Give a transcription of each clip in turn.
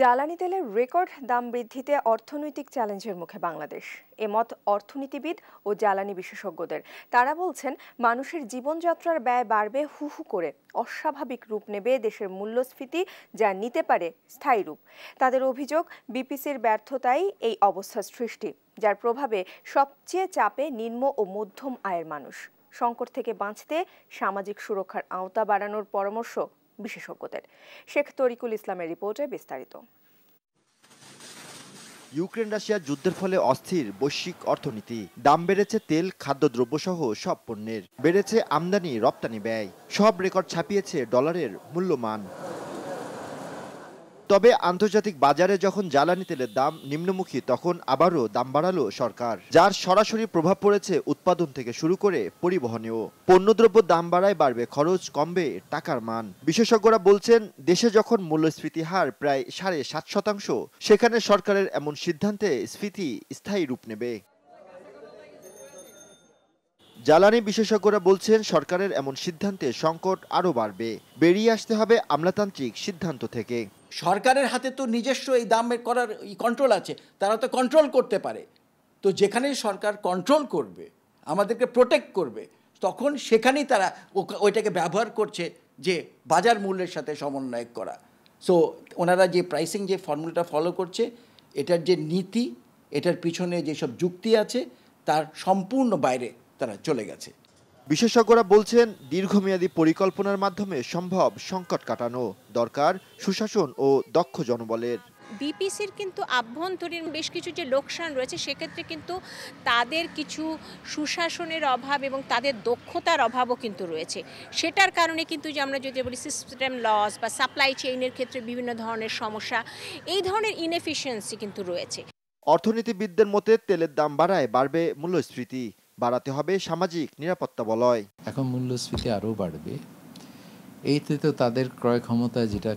জ্বালানি তেলের রেকর্ড দাম বৃদ্ধিতে অর্থনৈতিক চ্যালেঞ্জের মুখে বাংলাদেশ এমত অর্থনীতিবিদ ও জ্বালানি বিশেষজ্ঞদের তারা বলছেন মানুষের জীবনযাত্রার ব্যয় বাড়বে হু হু করে অস্বাভাবিক রূপ নেবে দেশের মূল্যস্ফীতি যা নিতে পারে স্থায়ী রূপ তাদের অভিযোগ বিপিসির ব্যর্থতাই এই অবস্থার সৃষ্টি যার প্রভাবে সবচেয়ে চাপে নিম্ন ও মধ্যম আয়ের মানুষ সংকট থেকে বাঁচতে সামাজিক সুরক্ষার আওতা বাড়ানোর পরামর্শ বিশেষজ্ঞদের শেখ তরিকুল ইসলামের রিপোর্টে বিস্তারিত ইউক্রেন রাশিয়ার যুদ্ধের ফলে অস্থির বৈশ্বিক অর্থনীতি দাম বেড়েছে তেল সহ সব পণ্যের বেড়েছে আমদানি রপ্তানি ব্যয় সব রেকর্ড ছাপিয়েছে ডলারের মূল্যমান তবে আন্তর্জাতিক বাজারে যখন জ্বালানি তেলের দাম নিম্নমুখী তখন আবারও দাম বাড়ালো সরকার যার সরাসরি প্রভাব পড়েছে উৎপাদন থেকে শুরু করে পরিবহনেও পণ্যদ্রব্য দাম বাড়ায় বাড়বে খরচ কমবে টাকার মান বিশেষজ্ঞরা বলছেন দেশে যখন মূল্যস্ফীতি হার প্রায় সাড়ে সাত শতাংশ সেখানে সরকারের এমন সিদ্ধান্তে স্ফীতি স্থায়ী রূপ নেবে জ্বালানি বিশেষজ্ঞরা বলছেন সরকারের এমন সিদ্ধান্তে সংকট আরও বাড়বে বেরিয়ে আসতে হবে আমলাতান্ত্রিক সিদ্ধান্ত থেকে সরকারের হাতে তো নিজস্ব এই দামের করার কন্ট্রোল আছে তারা তো কন্ট্রোল করতে পারে তো যেখানে সরকার কন্ট্রোল করবে আমাদেরকে প্রোটেক্ট করবে তখন সেখানেই তারা ওইটাকে ব্যবহার করছে যে বাজার মূল্যের সাথে সমন্বয় করা সো ওনারা যে প্রাইসিং যে ফর্মুলাটা ফলো করছে এটার যে নীতি এটার পিছনে যেসব যুক্তি আছে তার সম্পূর্ণ বাইরে তারা চলে গেছে বিশেষজ্ঞরা বলছেন দীর্ঘমেয়াদী পরিকল্পনার মাধ্যমে সম্ভব সংকট কাটানো দরকার সুশাসন ও দক্ষ জনবলের বিপিসির কিন্তু আভ্যন্তরীণ বেশ কিছু যে লোকসান রয়েছে সেক্ষেত্রে কিন্তু তাদের কিছু সুশাসনের অভাব এবং তাদের দক্ষতার অভাবও কিন্তু রয়েছে সেটার কারণে কিন্তু যে আমরা যদি বলি সিস্টেম লস বা সাপ্লাই চেইনের ক্ষেত্রে বিভিন্ন ধরনের সমস্যা এই ধরনের ইনএফিসিয়েন্সি কিন্তু রয়েছে অর্থনীতিবিদদের মতে তেলের দাম বাড়ায় বাড়বে মূল্যস্ফীতি বাড়াতে হবে সামাজিক নিরাপত্তা বলয় এখন মূল্যস্ফীতি আরও বাড়বে এইতে তো তাদের ক্রয় ক্ষমতা যেটা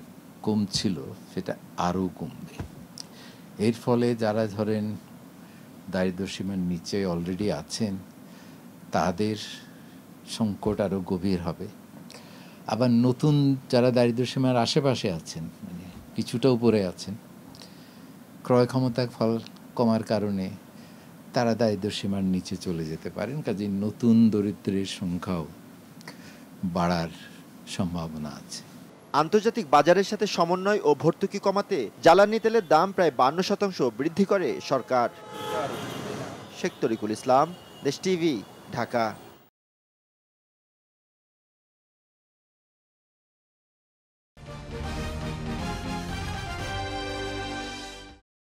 কমছিল সেটা আরও কমবে এর ফলে যারা ধরেন দারিদ্রসীমার নিচে অলরেডি আছেন তাদের সংকট আরও গভীর হবে আবার নতুন যারা দারিদ্রসীমার আশেপাশে আছেন মানে কিছুটা উপরে আছেন ক্রয় ক্ষমতা ফল কমার কারণে তারা দায়িত্ব সীমার নিচে চলে যেতে পারেন কাজে নতুন দরিদ্রের সংখ্যাও বাড়ার সম্ভাবনা আছে আন্তর্জাতিক বাজারের সাথে সমন্বয় ও ভর্তুকি কমাতে জ্বালানি তেলের দাম প্রায় বান্ন শতাংশ বৃদ্ধি করে সরকার শেখ তরিকুল ইসলাম দেশ টিভি ঢাকা